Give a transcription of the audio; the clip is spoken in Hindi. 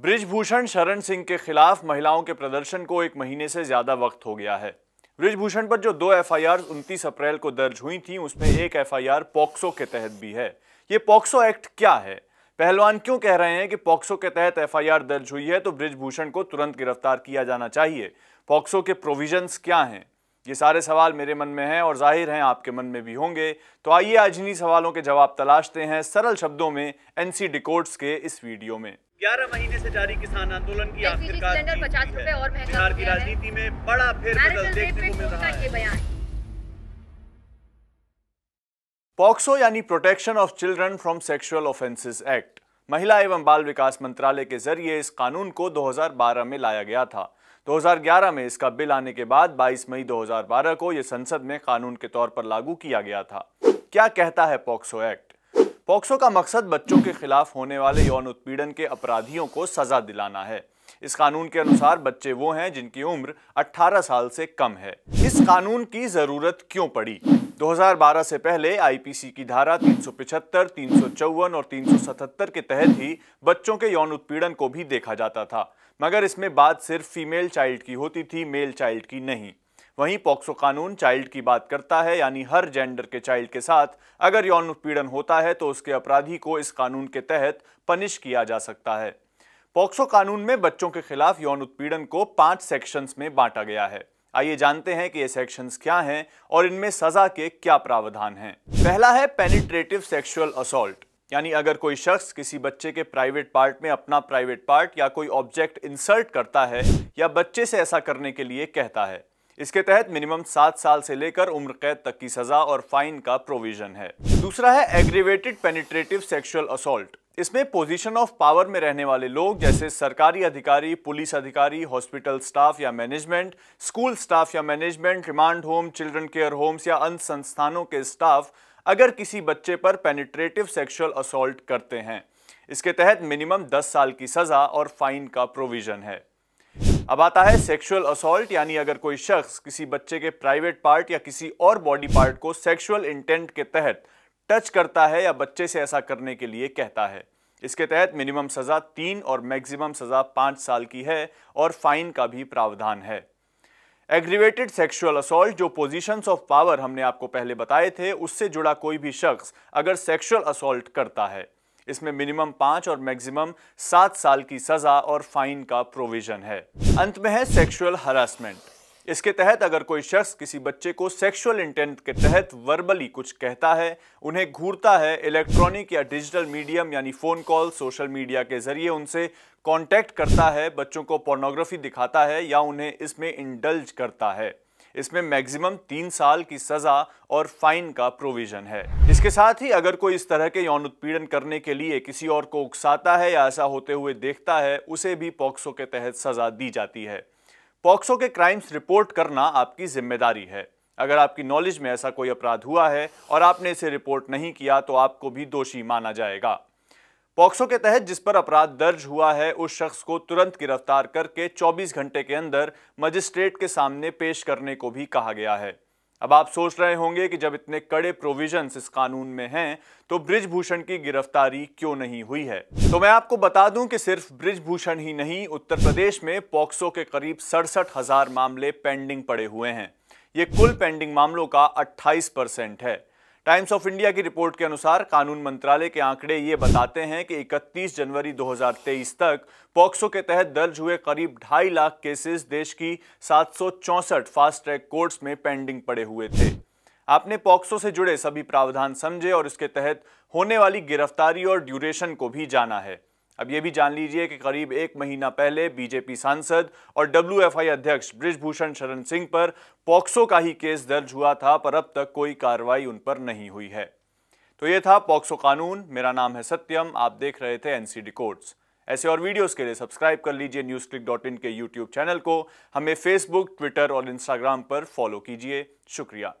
ब्रिजभूषण शरण सिंह के खिलाफ महिलाओं के प्रदर्शन को एक महीने से ज्यादा वक्त हो गया है ब्रिजभूषण पर जो दो एफ आई आर उनतीस अप्रैल को दर्ज हुई थी उसमें एक एफ आई आर पॉक्सो के तहत भी है ये पॉक्सो एक्ट क्या है पहलवान क्यों कह रहे हैं कि पॉक्सो के तहत एफ आई आर दर्ज हुई है तो ब्रिजभूषण को तुरंत गिरफ्तार किया जाना चाहिए पॉक्सो के प्रोविजंस क्या हैं ये सारे सवाल मेरे मन में हैं और जाहिर हैं आपके मन में भी होंगे तो आइए आज इन्हीं सवालों के जवाब तलाशते हैं सरल शब्दों में एनसी डिकोड्स के इस वीडियो में 11 महीने से जारी किसान आंदोलन की आखिरकार बिहार की राजनीति में बड़ा फिर देखने को मिल रहा पॉक्सो यानी protection of children from sexual offences act महिला एवं बाल विकास मंत्रालय के जरिए इस कानून को 2012 में लाया गया था 2011 में इसका बिल आने के बाद 22 मई 2012 को यह संसद में कानून के तौर पर लागू किया गया था क्या कहता है पॉक्सो एक्ट पॉक्सो का मकसद बच्चों के खिलाफ होने वाले यौन उत्पीड़न के अपराधियों को सजा दिलाना है इस कानून के अनुसार बच्चे वो हैं जिनकी उम्र 18 साल से कम है इस कानून की जरूरत क्यों पड़ी 2012 से पहले आईपीसी की धारा 375, 354 और 377 के तहत ही बच्चों के यौन उत्पीड़न को भी देखा जाता था मगर इसमें बात सिर्फ फीमेल चाइल्ड की होती थी मेल चाइल्ड की नहीं वहीं पॉक्सो कानून चाइल्ड की बात करता है यानी हर जेंडर के चाइल्ड के साथ अगर यौन उत्पीड़न होता है तो उसके अपराधी को इस कानून के तहत पनिश किया जा सकता है पॉक्सो कानून में बच्चों के खिलाफ यौन उत्पीड़न को पांच सेक्शंस में बांटा गया है आइए जानते हैं कि ये सेक्शंस क्या हैं और इनमें सजा के क्या प्रावधान हैं पहला है पेनिट्रेटिव सेक्सुअल असोल्ट यानी अगर कोई शख्स किसी बच्चे के प्राइवेट पार्ट में अपना प्राइवेट पार्ट या कोई ऑब्जेक्ट इंसर्ट करता है या बच्चे से ऐसा करने के लिए कहता है इसके तहत मिनिमम सात साल से लेकर उम्र कैद तक की सजा और फाइन का प्रोविजन है दूसरा है एग्रीवेटेड पेनिट्रेटिव सेक्सुअल असोल्ट इसमें पोजीशन ऑफ पावर में रहने वाले लोग जैसे सरकारी अधिकारी पुलिस अधिकारी हॉस्पिटल स्टाफ या मैनेजमेंट स्कूल स्टाफ या management remand home children care homes या अन्य संस्थानों के स्टाफ अगर किसी बच्चे पर पेनिट्रेटिव सेक्शुअल असोल्ट करते हैं इसके तहत मिनिमम 10 साल की सज़ा और फाइन का प्रोविज़न है अब आता है सेक्सुअल असोल्ट यानी अगर कोई शख्स किसी बच्चे के प्राइवेट पार्ट या किसी और बॉडी पार्ट को सेक्सुअल इंटेंट के तहत टच करता है या बच्चे से ऐसा करने के लिए कहता है इसके तहत मिनिमम सज़ा तीन और मैक्सिमम सज़ा पांच साल की है और फाइन का भी प्रावधान है एग्रीवेटेड सेक्सुअल असोल्ट जो पोजीशंस ऑफ पावर हमने आपको पहले बताए थे उससे जुड़ा कोई भी शख्स अगर सेक्सुअल असोल्ट करता है इसमें मिनिमम पांच और मैक्सिमम सात साल की सज़ा और फाइन का प्रोविज़न है अंत में है सेक्सुअल हरासमेंट इसके तहत अगर कोई शख्स किसी बच्चे को सेक्सुअल इंटेंट के तहत वर्बली कुछ कहता है उन्हें घूरता है इलेक्ट्रॉनिक या डिजिटल मीडियम यानी फ़ोन कॉल सोशल मीडिया के जरिए उनसे कांटेक्ट करता है बच्चों को पोर्नोग्राफी दिखाता है या उन्हें इसमें इंडल्ज करता है इसमें मैक्सिमम तीन साल की सजा और फाइन का प्रोविजन है इसके साथ ही अगर कोई इस तरह के यौन उत्पीड़न करने के लिए किसी और को उकसाता है या ऐसा होते हुए देखता है उसे भी पॉक्सो के तहत सजा दी जाती है पॉक्सो के क्राइम्स रिपोर्ट करना आपकी जिम्मेदारी है अगर आपकी नॉलेज में ऐसा कोई अपराध हुआ है और आपने इसे रिपोर्ट नहीं किया तो आपको भी दोषी माना जाएगा पॉक्सो के तहत जिस पर अपराध दर्ज हुआ है उस शख्स को तुरंत गिरफ्तार करके 24 घंटे के अंदर मजिस्ट्रेट के सामने पेश करने को भी कहा गया है अब आप सोच रहे होंगे कि जब इतने कड़े प्रोविजंस इस कानून में हैं तो ब्रिजभूषण की गिरफ्तारी क्यों नहीं हुई है तो मैं आपको बता दूं कि सिर्फ ब्रिजभूषण ही नहीं उत्तर प्रदेश में पॉक्सो के करीब सड़सठ हजार मामले पेंडिंग पड़े हुए हैं ये कुल पेंडिंग मामलों का 28 परसेंट है टाइम्स ऑफ इंडिया की रिपोर्ट के अनुसार कानून मंत्रालय के आंकड़े ये बताते हैं कि 31 जनवरी 2023 तक पॉक्सो के तहत दर्ज हुए करीब ढाई लाख केसेस देश की सात फास्ट ट्रैक कोर्ट्स में पेंडिंग पड़े हुए थे आपने पॉक्सो से जुड़े सभी प्रावधान समझे और इसके तहत होने वाली गिरफ्तारी और ड्यूरेशन को भी जाना है अब यह भी जान लीजिए कि करीब एक महीना पहले बीजेपी सांसद और डब्ल्यू अध्यक्ष ब्रिजभूषण शरण सिंह पर पॉक्सो का ही केस दर्ज हुआ था पर अब तक कोई कार्रवाई उन पर नहीं हुई है तो ये था पॉक्सो कानून मेरा नाम है सत्यम आप देख रहे थे एनसीडी कोर्ट्स ऐसे और वीडियोस के लिए सब्सक्राइब कर लीजिए न्यूज क्लिक डॉट इन के यूट्यूब चैनल को हमें फेसबुक ट्विटर और इंस्टाग्राम पर फॉलो कीजिए शुक्रिया